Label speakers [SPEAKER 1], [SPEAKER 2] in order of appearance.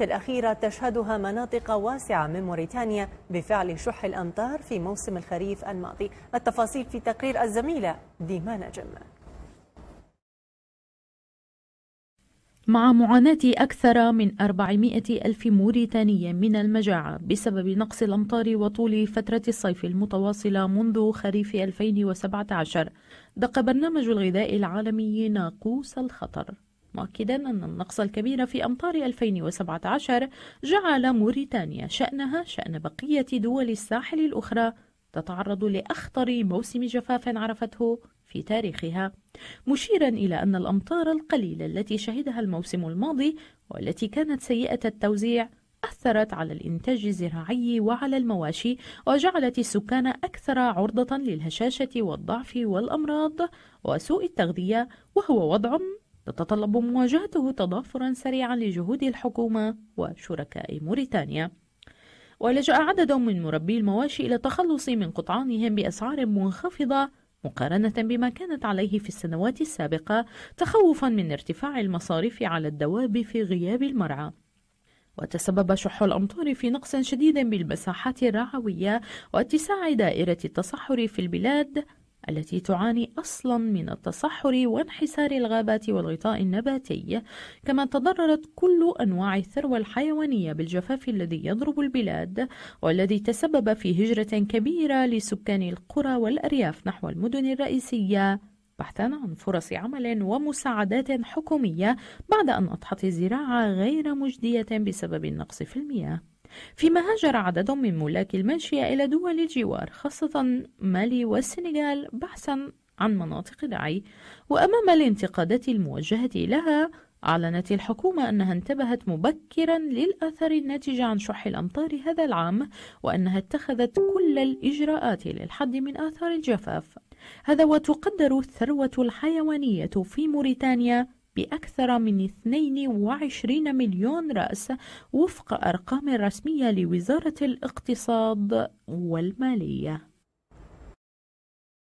[SPEAKER 1] الأخيرة تشهدها مناطق واسعة من موريتانيا بفعل شح الأمطار في موسم الخريف الماضي التفاصيل في تقرير الزميلة ديما نجم مع معاناة أكثر من 400 ألف موريتاني من المجاعة بسبب نقص الأمطار وطول فترة الصيف المتواصلة منذ خريف 2017 دق برنامج الغذاء العالمي ناقوس الخطر مؤكدا أن النقص الكبير في أمطار 2017 جعل موريتانيا شأنها شأن بقية دول الساحل الأخرى تتعرض لأخطر موسم جفاف عرفته في تاريخها مشيرا إلى أن الأمطار القليلة التي شهدها الموسم الماضي والتي كانت سيئة التوزيع أثرت على الإنتاج الزراعي وعلى المواشي وجعلت السكان أكثر عرضة للهشاشة والضعف والأمراض وسوء التغذية وهو وضع تتطلب مواجهته تضافرا سريعا لجهود الحكومة وشركاء موريتانيا ولجأ عدد من مربي المواشي إلى التخلص من قطعانهم بأسعار منخفضة مقارنة بما كانت عليه في السنوات السابقة تخوفا من ارتفاع المصاريف على الدواب في غياب المرعى وتسبب شح الأمطار في نقص شديد بالمساحات الرعوية واتساع دائرة التصحر في البلاد التي تعاني أصلا من التصحر وانحسار الغابات والغطاء النباتي كما تضررت كل أنواع الثروة الحيوانية بالجفاف الذي يضرب البلاد والذي تسبب في هجرة كبيرة لسكان القرى والأرياف نحو المدن الرئيسية بحثا عن فرص عمل ومساعدات حكومية بعد أن أضحت الزراعة غير مجدية بسبب النقص في المياه فيما هاجر عدد من ملاك المنشية إلى دول الجوار خاصة مالي والسنغال بحثا عن مناطق دعي وأمام الانتقادات الموجهة لها أعلنت الحكومة أنها انتبهت مبكرا للآثار الناتجة عن شح الأمطار هذا العام وأنها اتخذت كل الإجراءات للحد من آثار الجفاف هذا وتقدر الثروة الحيوانية في موريتانيا بأكثر من 22 مليون رأس وفق أرقام رسمية لوزارة الاقتصاد والمالية